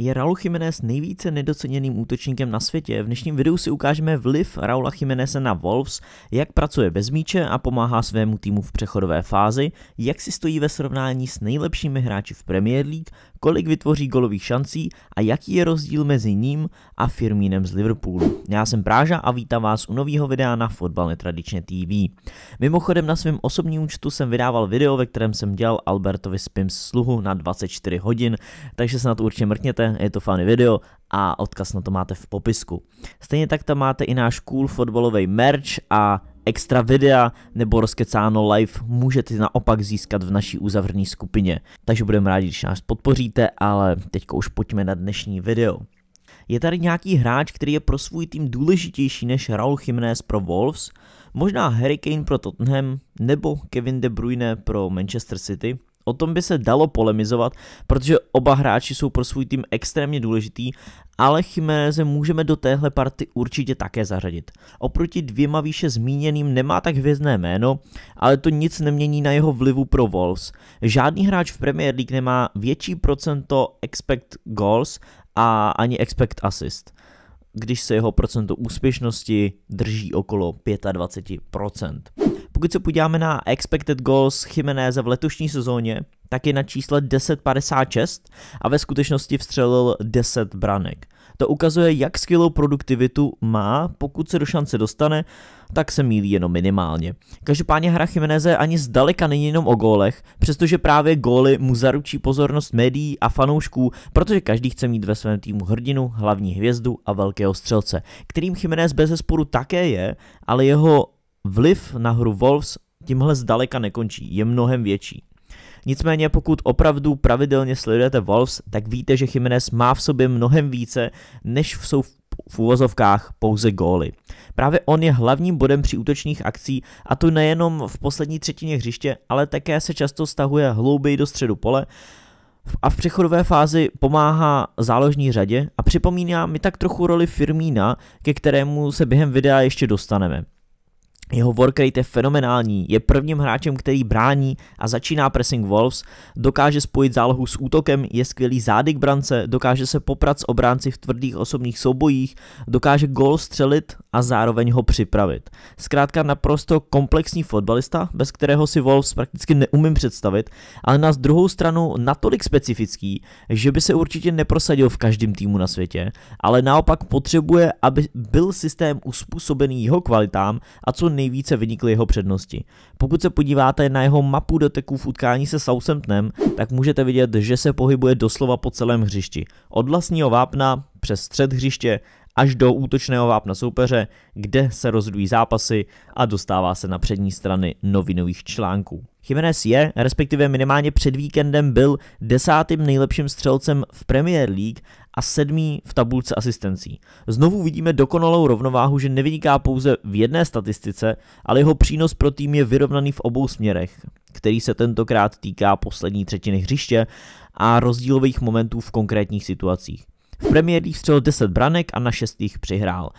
je Raul Jiménez nejvíce nedoceněným útočníkem na světě. V dnešním videu si ukážeme vliv Raula Jiménese na Wolves, jak pracuje bez míče a pomáhá svému týmu v přechodové fázi, jak si stojí ve srovnání s nejlepšími hráči v Premier League, kolik vytvoří golových šancí a jaký je rozdíl mezi ním a Firmínem z Liverpoolu. Já jsem Práža a vítám vás u nového videa na Fotbal Netradičně TV. Mimochodem na svém osobním účtu jsem vydával video, ve kterém jsem dělal Albertovi Spims sluhu na 24 hodin, takže se na to určitě mrkněte, je to fajn video a odkaz na to máte v popisku. Stejně tak tam máte i náš cool fotbalový merch a extra videa nebo rozkecáno live můžete naopak získat v naší uzavřené skupině. Takže budeme rádi, když nás podpoříte, ale teď už pojďme na dnešní video. Je tady nějaký hráč, který je pro svůj tým důležitější než Raul Jiménez pro Wolves, možná Harry Kane pro Tottenham nebo Kevin De Bruyne pro Manchester City – O tom by se dalo polemizovat, protože oba hráči jsou pro svůj tým extrémně důležitý, ale Chimeneze můžeme do téhle party určitě také zařadit. Oproti dvěma výše zmíněným nemá tak hvězdné jméno, ale to nic nemění na jeho vlivu pro Wolves. Žádný hráč v Premier League nemá větší procento expect goals a ani expect assist když se jeho procento úspěšnosti drží okolo 25%. Pokud se podíváme na expected goals Chimeneza v letošní sezóně, tak je na čísle 10,56 a ve skutečnosti vstřelil 10 branek. To ukazuje, jak skvělou produktivitu má, pokud se do šance dostane, tak se mílí jenom minimálně. Každopádně hra Chimeneze ani zdaleka není jenom o gólech, přestože právě góly mu zaručí pozornost médií a fanoušků, protože každý chce mít ve svém týmu hrdinu, hlavní hvězdu a velkého střelce, kterým Chimenez bez sporu také je, ale jeho Vliv na hru Wolves tímhle zdaleka nekončí, je mnohem větší. Nicméně pokud opravdu pravidelně sledujete Wolves, tak víte, že Jiménez má v sobě mnohem více, než jsou v úvozovkách pouze góly. Právě on je hlavním bodem při útočných akcí a to nejenom v poslední třetině hřiště, ale také se často stahuje hlouběji do středu pole a v přechodové fázi pomáhá záložní řadě a připomíná mi tak trochu roli Firmína, ke kterému se během videa ještě dostaneme. Jeho workrate je fenomenální, je prvním hráčem, který brání a začíná pressing Wolves, dokáže spojit zálohu s útokem, je skvělý zády k brance, dokáže se poprat s obránci v tvrdých osobních soubojích, dokáže gol střelit a zároveň ho připravit. Zkrátka naprosto komplexní fotbalista, bez kterého si Wolves prakticky neumím představit, ale na druhou stranu natolik specifický, že by se určitě neprosadil v každém týmu na světě, ale naopak potřebuje, aby byl systém uspůsobený jeho kvalitám a co nejvíce vynikly jeho přednosti. Pokud se podíváte na jeho mapu doteků v utkání se Southamptonem, tak můžete vidět, že se pohybuje doslova po celém hřišti. Od vlastního vápna přes střed hřiště až do útočného vápna soupeře, kde se rozdují zápasy a dostává se na přední strany novinových článků. Jiménez je, respektive minimálně před víkendem byl desátým nejlepším střelcem v Premier League a sedmý v tabulce asistencí. Znovu vidíme dokonalou rovnováhu, že nevyniká pouze v jedné statistice, ale jeho přínos pro tým je vyrovnaný v obou směrech, který se tentokrát týká poslední třetiny hřiště a rozdílových momentů v konkrétních situacích. V premiérích střelil 10 branek a na šestých přihrál.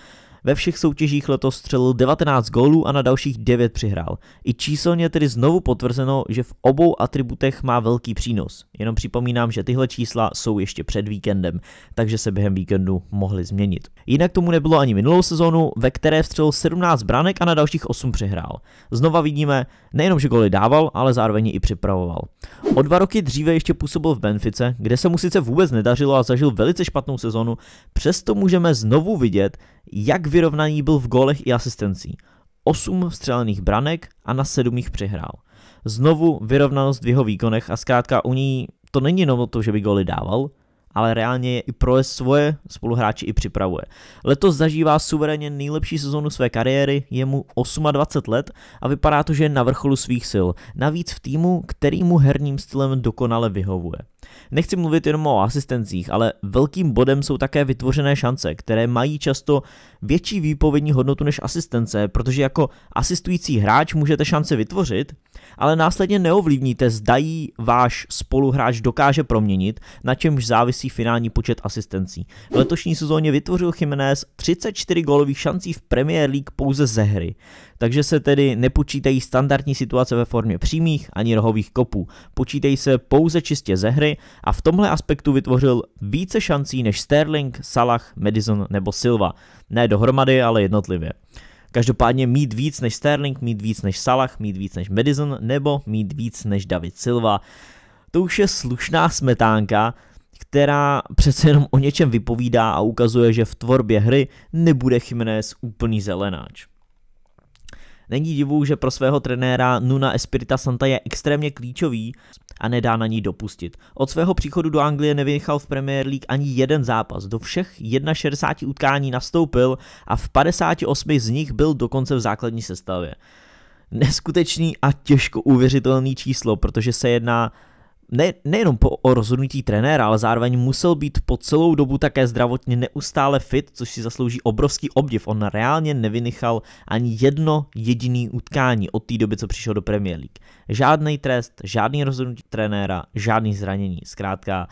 Ve všech soutěžích letos střelil 19 gólů a na dalších 9 přihrál. I číselně tedy znovu potvrzeno, že v obou atributech má velký přínos. Jenom připomínám, že tyhle čísla jsou ještě před víkendem, takže se během víkendu mohly změnit. Jinak tomu nebylo ani minulou sezónu, ve které vstřelil 17 branek a na dalších 8 přihrál. Znova vidíme, nejenom, že goly dával, ale zároveň i připravoval. O dva roky dříve ještě působil v Benfice, kde se mu sice vůbec nedařilo a zažil velice špatnou sezonu, přesto můžeme znovu vidět, jak vyrovnaný byl v gólech i asistencí. 8 vstřelených branek a na 7 jich přehrál. Znovu vyrovnanost v jeho výkonech a zkrátka u ní to není jenom to, že by góly dával, ale reálně je i pro svoje spoluhráči i připravuje. Letos zažívá suverénně nejlepší sezonu své kariéry, je mu 28 let a vypadá to, že je na vrcholu svých sil. Navíc v týmu, který mu herním stylem dokonale vyhovuje. Nechci mluvit jenom o asistencích, ale velkým bodem jsou také vytvořené šance, které mají často větší výpovědní hodnotu než asistence, protože jako asistující hráč můžete šance vytvořit, ale následně neovlivníte, zdají váš spoluhráč dokáže proměnit, na čemž závisí finální počet asistencí. V letošní sezóně vytvořil Jiménez 34 golových šancí v Premier League pouze ze hry, takže se tedy nepočítají standardní situace ve formě přímých ani rohových kopů. Počítají se pouze čistě ze hry a v tomhle aspektu vytvořil více šancí než Sterling, Salah, Madison nebo Silva. Ne dohromady, ale jednotlivě. Každopádně mít víc než Sterling, mít víc než Salah, mít víc než Madison nebo mít víc než David Silva. To už je slušná smetánka, která přece jenom o něčem vypovídá a ukazuje, že v tvorbě hry nebude Jiménez úplný zelenáč. Není divu, že pro svého trenéra Nuna Espirita Santa je extrémně klíčový, a nedá na ní dopustit. Od svého příchodu do Anglie nevynechal v Premier League ani jeden zápas. Do všech 61 utkání nastoupil a v 58 z nich byl dokonce v základní sestavě. Neskutečný a těžko uvěřitelný číslo, protože se jedná ne, nejenom po, o rozhodnutí trenéra, ale zároveň musel být po celou dobu také zdravotně neustále fit, což si zaslouží obrovský obdiv. On reálně nevynechal ani jedno jediný utkání od té doby, co přišel do Premier League. Žádný trest, žádný rozhodnutí trenéra, žádný zranění. Zkrátka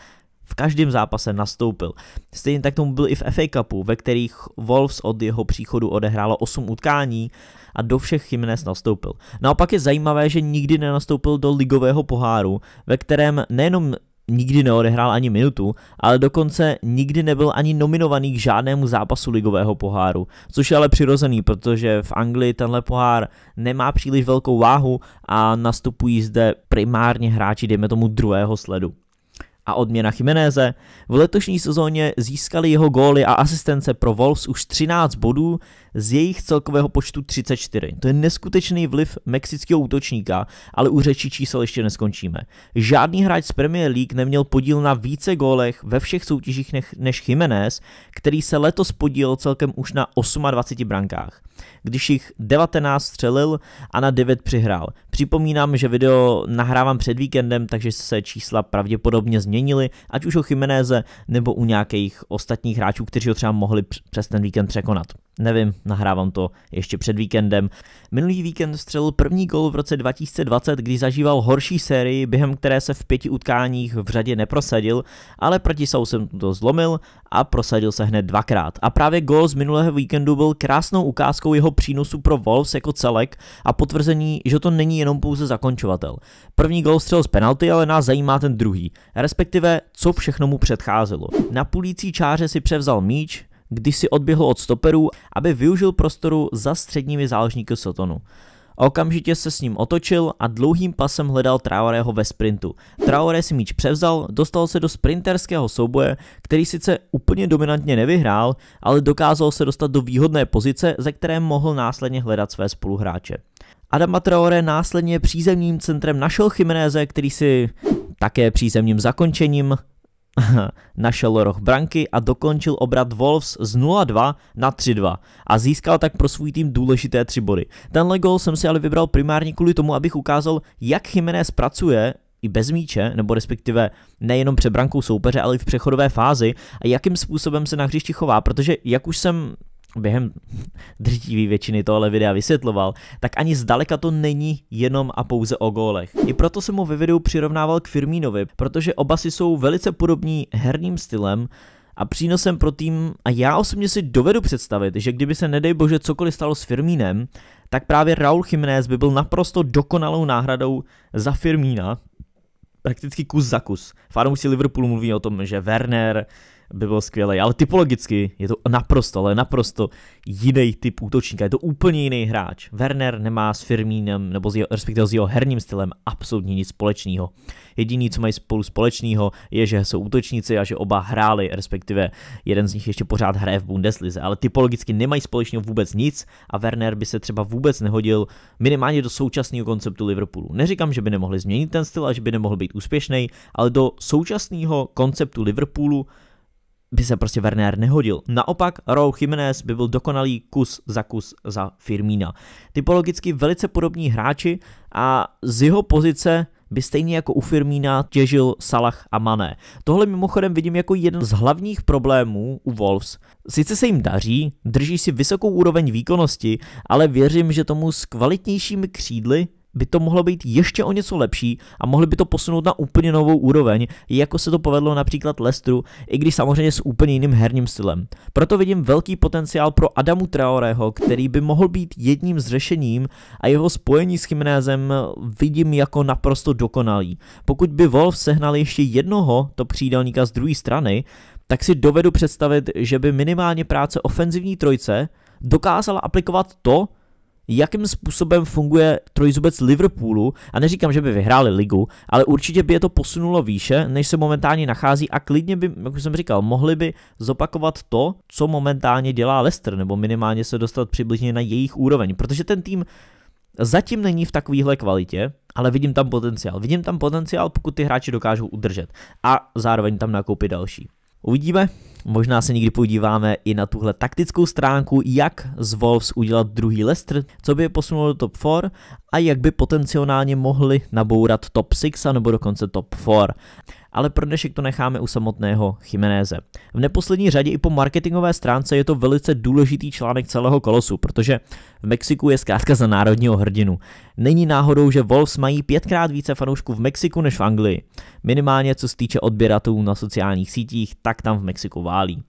v každém zápase nastoupil. Stejně tak tomu byl i v FA Cupu, ve kterých Wolves od jeho příchodu odehrálo 8 utkání a do všech Jiménez nastoupil. Naopak je zajímavé, že nikdy nenastoupil do ligového poháru, ve kterém nejenom nikdy neodehrál ani minutu, ale dokonce nikdy nebyl ani nominovaný k žádnému zápasu ligového poháru, což je ale přirozený, protože v Anglii tenhle pohár nemá příliš velkou váhu a nastupují zde primárně hráči, dejme tomu druhého sledu a odměna Chimenéze. V letošní sezóně získali jeho góly a asistence pro Wolves už 13 bodů z jejich celkového počtu 34. To je neskutečný vliv mexického útočníka, ale u řeči čísel ještě neskončíme. Žádný hráč z Premier League neměl podíl na více gólech ve všech soutěžích než Jiménez, který se letos podílel celkem už na 28 brankách. Když jich 19 střelil a na 9 přihrál. Připomínám, že video nahrávám před víkendem, takže se čísla pravděpodobně změní změnili, ať už u Chimeneze nebo u nějakých ostatních hráčů, kteří ho třeba mohli přes ten víkend překonat. Nevím, nahrávám to ještě před víkendem. Minulý víkend střelil první gol v roce 2020, kdy zažíval horší sérii, během které se v pěti utkáních v řadě neprosadil, ale proti jsem to zlomil a prosadil se hned dvakrát. A právě gol z minulého víkendu byl krásnou ukázkou jeho přínosu pro Wolves jako celek a potvrzení, že to není jenom pouze zakončovatel. První gol střelil z penalty, ale nás zajímá ten druhý, respektive co všechno mu předcházelo. Na pulící čáře si převzal míč, když si odběhl od stoperů, aby využil prostoru za středními záložníky Sotonu. Okamžitě se s ním otočil a dlouhým pasem hledal Traorého ve sprintu. Traoré si míč převzal, dostal se do sprinterského souboje, který sice úplně dominantně nevyhrál, ale dokázal se dostat do výhodné pozice, ze které mohl následně hledat své spoluhráče. Adama Traoré následně přízemním centrem našel Chimeneze, který si také přízemním zakončením našel roh branky a dokončil obrat Wolves z 0-2 na 3-2 a získal tak pro svůj tým důležité tři body. Tenhle gol jsem si ale vybral primárně kvůli tomu, abych ukázal, jak Jiménez pracuje i bez míče, nebo respektive nejenom před brankou soupeře, ale i v přechodové fázi a jakým způsobem se na hřišti chová, protože jak už jsem během drtivý většiny tohle videa vysvětloval, tak ani zdaleka to není jenom a pouze o gólech. I proto jsem mu ve videu přirovnával k Firmínovi, protože oba si jsou velice podobní herním stylem, a přínosem pro tým a já osobně si dovedu představit, že kdyby se nedej bože cokoliv stalo s Firmínem, tak právě Raul Jiménez by byl naprosto dokonalou náhradou za Firmína, prakticky kus za kus. Fanoušci Liverpoolu mluví o tom, že Werner, by bylo skvělé. Ale typologicky je to naprosto, ale naprosto jiný typ útočníka. Je to úplně jiný hráč. Werner nemá s Firmínem, nebo s jeho, respektive s jeho herním stylem, absolutně nic společného. Jediný, co mají spolu společného, je, že jsou útočníci a že oba hráli, respektive jeden z nich ještě pořád hraje v Bundeslize. Ale typologicky nemají společného vůbec nic a Werner by se třeba vůbec nehodil minimálně do současného konceptu Liverpoolu. Neříkám, že by nemohli změnit ten styl a že by nemohl být úspěšný, ale do současného konceptu Liverpoolu by se prostě Werner nehodil. Naopak Raul Jiménez by byl dokonalý kus za kus za Firmína. Typologicky velice podobní hráči a z jeho pozice by stejně jako u Firmína těžil Salah a Mané. Tohle mimochodem vidím jako jeden z hlavních problémů u Wolves. Sice se jim daří, drží si vysokou úroveň výkonnosti, ale věřím, že tomu s kvalitnějšími křídly by to mohlo být ještě o něco lepší a mohli by to posunout na úplně novou úroveň, jako se to povedlo například Lestru, i když samozřejmě s úplně jiným herním stylem. Proto vidím velký potenciál pro Adamu Traoreho, který by mohl být jedním z řešením a jeho spojení s Chimnézem vidím jako naprosto dokonalý. Pokud by Wolf sehnal ještě jednoho to přídelníka z druhé strany, tak si dovedu představit, že by minimálně práce ofenzivní trojce dokázala aplikovat to, jakým způsobem funguje trojzubec Liverpoolu a neříkám, že by vyhráli ligu, ale určitě by je to posunulo výše, než se momentálně nachází a klidně by, jak už jsem říkal, mohli by zopakovat to, co momentálně dělá Leicester, nebo minimálně se dostat přibližně na jejich úroveň, protože ten tým zatím není v takovéhle kvalitě, ale vidím tam potenciál. Vidím tam potenciál, pokud ty hráči dokážou udržet a zároveň tam nakoupit další. Uvidíme. Možná se někdy podíváme i na tuhle taktickou stránku, jak z Wolves udělat druhý Leicester, co by je posunulo do top 4 a jak by potenciálně mohli nabourat top 6 nebo dokonce top 4 ale pro dnešek to necháme u samotného Chimenéze. V neposlední řadě i po marketingové stránce je to velice důležitý článek celého kolosu, protože v Mexiku je zkrátka za národního hrdinu. Není náhodou, že Wolves mají pětkrát více fanoušků v Mexiku než v Anglii. Minimálně co se týče odběratelů na sociálních sítích, tak tam v Mexiku válí.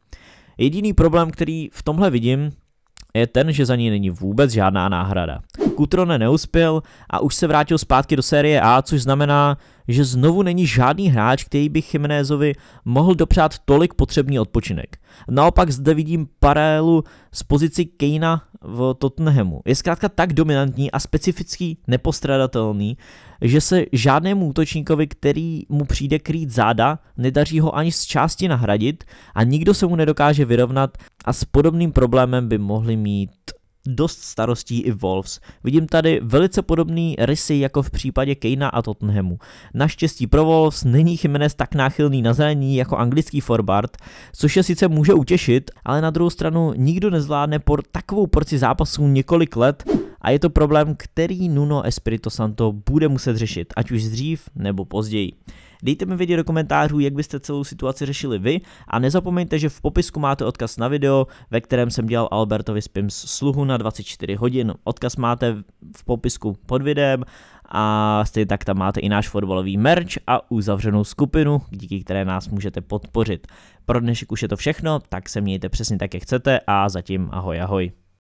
Jediný problém, který v tomhle vidím, je ten, že za ní není vůbec žádná náhrada. Kutrone neuspěl a už se vrátil zpátky do série A, což znamená, že znovu není žádný hráč, který by Chimenezovi mohl dopřát tolik potřebný odpočinek. Naopak zde vidím paralelu s pozici Kejna v Tottenhamu. Je zkrátka tak dominantní a specifický nepostradatelný, že se žádnému útočníkovi, který mu přijde krýt záda, nedaří ho ani z části nahradit a nikdo se mu nedokáže vyrovnat a s podobným problémem by mohli mít dost starostí i Wolves. Vidím tady velice podobný rysy jako v případě Kejna a Tottenhamu. Naštěstí pro Wolves není Jimenez tak náchylný na zranění jako anglický forward, což je sice může utěšit, ale na druhou stranu nikdo nezvládne por takovou porci zápasů několik let a je to problém, který Nuno Espirito Santo bude muset řešit, ať už dřív nebo později. Dejte mi vědět do komentářů, jak byste celou situaci řešili vy a nezapomeňte, že v popisku máte odkaz na video, ve kterém jsem dělal Albertovi Spims sluhu na 24 hodin. Odkaz máte v popisku pod videem a stejně tak tam máte i náš fotbalový merch a uzavřenou skupinu, díky které nás můžete podpořit. Pro dnešek už je to všechno, tak se mějte přesně tak, jak chcete a zatím ahoj ahoj.